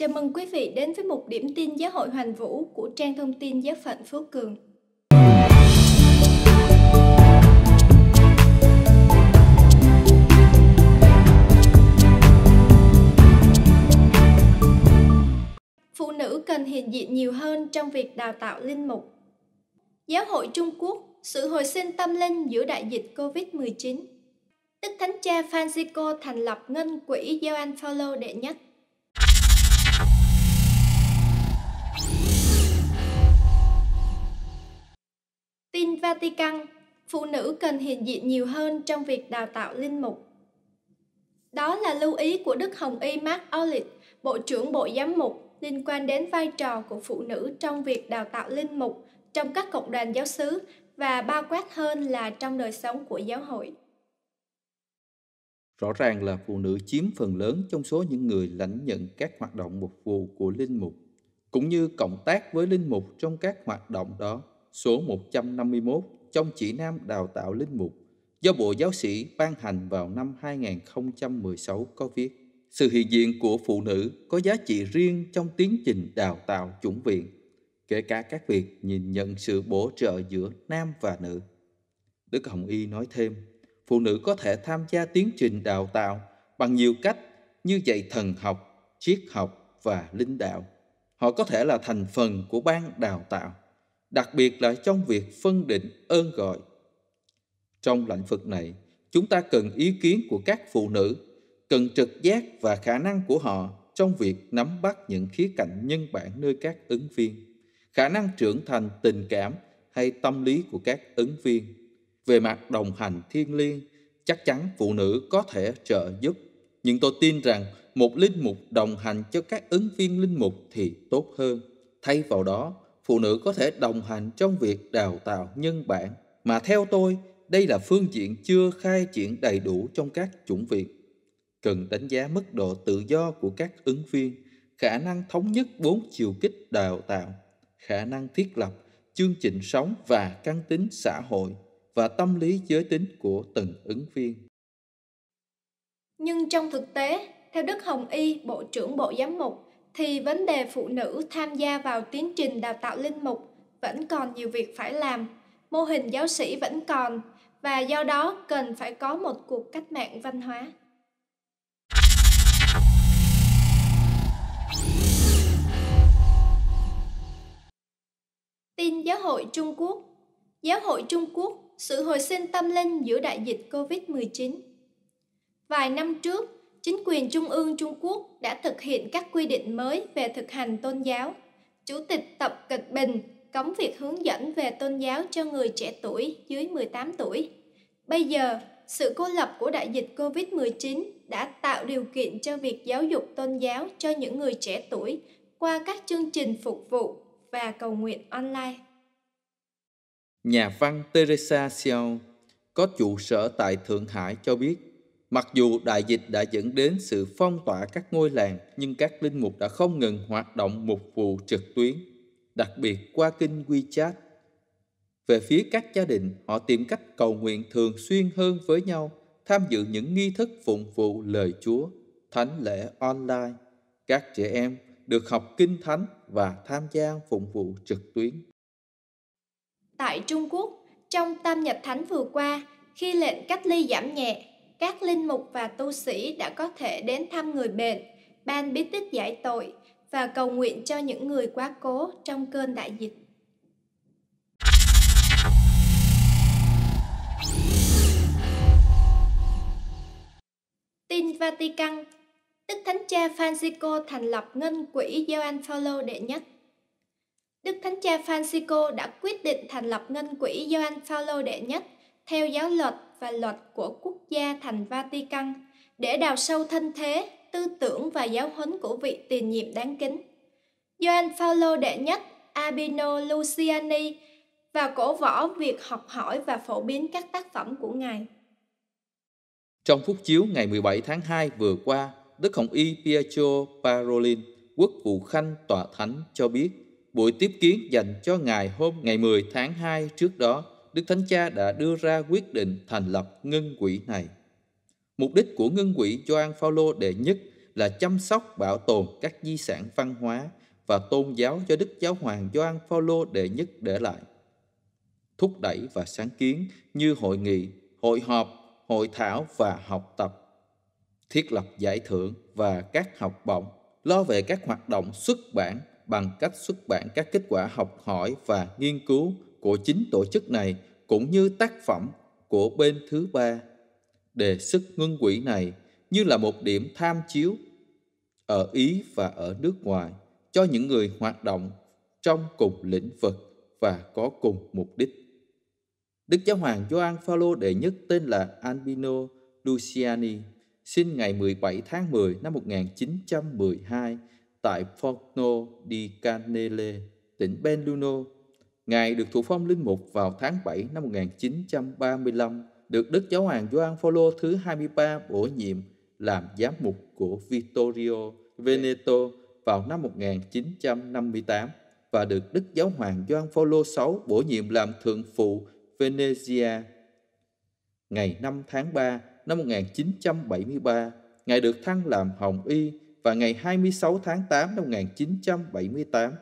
Chào mừng quý vị đến với một điểm tin giáo hội Hoành Vũ của trang thông tin giáo phận Phước Cường. Phụ nữ cần hiện diện nhiều hơn trong việc đào tạo linh mục. Giáo hội Trung Quốc sự hồi sinh tâm linh giữa đại dịch COVID-19. Đức Thánh Cha Francisco thành lập ngân quỹ Gioan Paulo đệ nhất Tin Vatican, phụ nữ cần hiện diện nhiều hơn trong việc đào tạo linh mục. Đó là lưu ý của Đức Hồng Y Mark Olive, Bộ trưởng Bộ Giám mục, liên quan đến vai trò của phụ nữ trong việc đào tạo linh mục trong các cộng đoàn giáo xứ và bao quát hơn là trong đời sống của giáo hội. Rõ ràng là phụ nữ chiếm phần lớn trong số những người lãnh nhận các hoạt động mục vụ của linh mục, cũng như cộng tác với linh mục trong các hoạt động đó số 151 trong chỉ nam đào tạo linh mục do Bộ Giáo sĩ ban hành vào năm 2016 có viết sự hiện diện của phụ nữ có giá trị riêng trong tiến trình đào tạo chủng viện, kể cả các việc nhìn nhận sự bổ trợ giữa nam và nữ. Đức Hồng Y nói thêm, phụ nữ có thể tham gia tiến trình đào tạo bằng nhiều cách như dạy thần học, triết học và linh đạo. Họ có thể là thành phần của ban đào tạo đặc biệt là trong việc phân định ơn gọi. Trong lãnh vực này, chúng ta cần ý kiến của các phụ nữ, cần trực giác và khả năng của họ trong việc nắm bắt những khía cạnh nhân bản nơi các ứng viên, khả năng trưởng thành tình cảm hay tâm lý của các ứng viên. Về mặt đồng hành thiên liêng, chắc chắn phụ nữ có thể trợ giúp, nhưng tôi tin rằng một linh mục đồng hành cho các ứng viên linh mục thì tốt hơn. Thay vào đó, phụ nữ có thể đồng hành trong việc đào tạo nhân bản mà theo tôi đây là phương diện chưa khai triển đầy đủ trong các chủng viện cần đánh giá mức độ tự do của các ứng viên khả năng thống nhất bốn chiều kích đào tạo khả năng thiết lập chương trình sống và căn tính xã hội và tâm lý giới tính của từng ứng viên nhưng trong thực tế theo đức hồng y bộ trưởng bộ giám mục thì vấn đề phụ nữ tham gia vào tiến trình đào tạo linh mục vẫn còn nhiều việc phải làm, mô hình giáo sĩ vẫn còn và do đó cần phải có một cuộc cách mạng văn hóa. Tin Giáo hội Trung Quốc Giáo hội Trung Quốc, sự hồi sinh tâm linh giữa đại dịch COVID-19 Vài năm trước, chính quyền Trung ương Trung Quốc đã thực hiện các quy định mới về thực hành tôn giáo. Chủ tịch Tập Cận Bình cấm việc hướng dẫn về tôn giáo cho người trẻ tuổi dưới 18 tuổi. Bây giờ, sự cô lập của đại dịch COVID-19 đã tạo điều kiện cho việc giáo dục tôn giáo cho những người trẻ tuổi qua các chương trình phục vụ và cầu nguyện online. Nhà văn Teresa Xiao có trụ sở tại Thượng Hải cho biết Mặc dù đại dịch đã dẫn đến sự phong tỏa các ngôi làng, nhưng các linh mục đã không ngừng hoạt động mục vụ trực tuyến, đặc biệt qua kênh WeChat. Về phía các gia đình, họ tìm cách cầu nguyện thường xuyên hơn với nhau, tham dự những nghi thức phụng vụ lời Chúa, thánh lễ online. Các trẻ em được học kinh thánh và tham gia phụng vụ trực tuyến. Tại Trung Quốc, trong Tam nhật Thánh vừa qua, khi lệnh cách ly giảm nhẹ, các linh mục và tu sĩ đã có thể đến thăm người bệnh, ban bí tích giải tội và cầu nguyện cho những người quá cố trong cơn đại dịch. Tin Vatican Đức Thánh Cha Francisco thành lập ngân quỹ Gioan Paulo đệ nhất. Đức Thánh Cha Francisco đã quyết định thành lập ngân quỹ Gioan Paulo đệ nhất theo giáo luật và luật của quốc gia thành Vatican để đào sâu thân thế, tư tưởng và giáo huấn của vị tiền nhiệm đáng kính. Gioan Paulo đệ nhất, Abino Luciani và cổ võ việc học hỏi và phổ biến các tác phẩm của Ngài. Trong phút chiếu ngày 17 tháng 2 vừa qua, Đức Hồng Y Pietro Parolin, quốc vụ khanh tòa thánh cho biết buổi tiếp kiến dành cho Ngài hôm ngày 10 tháng 2 trước đó Đức Thánh Cha đã đưa ra quyết định thành lập ngân quỹ này. Mục đích của ngân quỹ Gioan Phaolô đệ nhất là chăm sóc bảo tồn các di sản văn hóa và tôn giáo do Đức Giáo hoàng Gioan Phaolô đệ nhất để lại. Thúc đẩy và sáng kiến như hội nghị, hội họp, hội thảo và học tập. Thiết lập giải thưởng và các học bổng, lo về các hoạt động xuất bản bằng cách xuất bản các kết quả học hỏi và nghiên cứu của chính tổ chức này cũng như tác phẩm của bên thứ ba. Đề sức ngưng quỹ này như là một điểm tham chiếu ở Ý và ở nước ngoài cho những người hoạt động trong cùng lĩnh vực và có cùng mục đích. Đức Giáo hoàng Gioan Phaolô đệ nhất tên là Albino Luciani, sinh ngày 17 tháng 10 năm 1912 tại Forno di Canele, tỉnh Belluno, Ngài được thụ phong linh mục vào tháng 7 năm 1935, được Đức Giáo hoàng Gioan Phaolô thứ 23 bổ nhiệm làm giám mục của Vittorio Veneto vào năm 1958 và được Đức Giáo hoàng Gioan Phaolô 6 bổ nhiệm làm thượng phụ Venezia. Ngày 5 tháng 3 năm 1973, Ngài được thăng làm Hồng Y và ngày 26 tháng 8 năm 1978,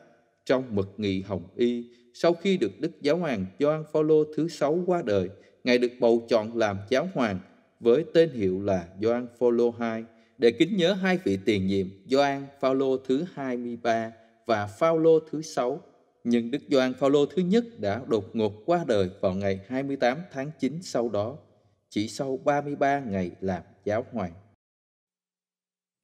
trong mật nghị Hồng Y, sau khi được Đức Giáo Hoàng Gioan Phaolô thứ sáu qua đời, Ngài được bầu chọn làm Giáo Hoàng với tên hiệu là Gioan Phaolô II để kính nhớ hai vị tiền nhiệm Gioan Phaolô thứ 23 và Phaolô thứ sáu. Nhưng Đức Gioan Phaolô thứ nhất đã đột ngột qua đời vào ngày 28 tháng 9 sau đó, chỉ sau 33 ngày làm giáo hoàng.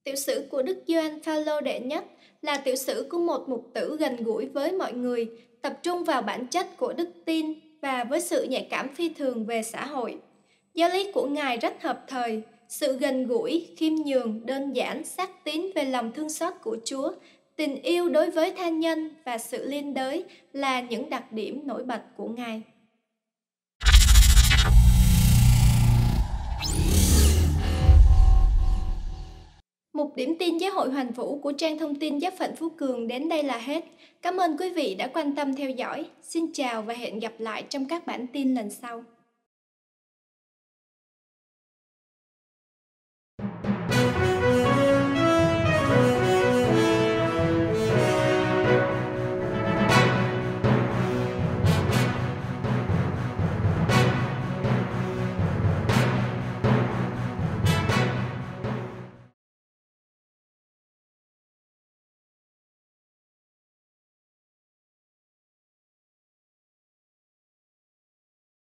Tiểu sử của Đức Gioan Phaolô đệ nhất là tiểu sử của một mục tử gần gũi với mọi người, tập trung vào bản chất của đức tin và với sự nhạy cảm phi thường về xã hội. Giáo lý của Ngài rất hợp thời, sự gần gũi, khiêm nhường, đơn giản, xác tín về lòng thương xót của Chúa, tình yêu đối với tha nhân và sự liên đới là những đặc điểm nổi bật của Ngài. Một điểm tin giáo hội Hoành Vũ của trang thông tin giáo phận Phú Cường đến đây là hết. Cảm ơn quý vị đã quan tâm theo dõi. Xin chào và hẹn gặp lại trong các bản tin lần sau.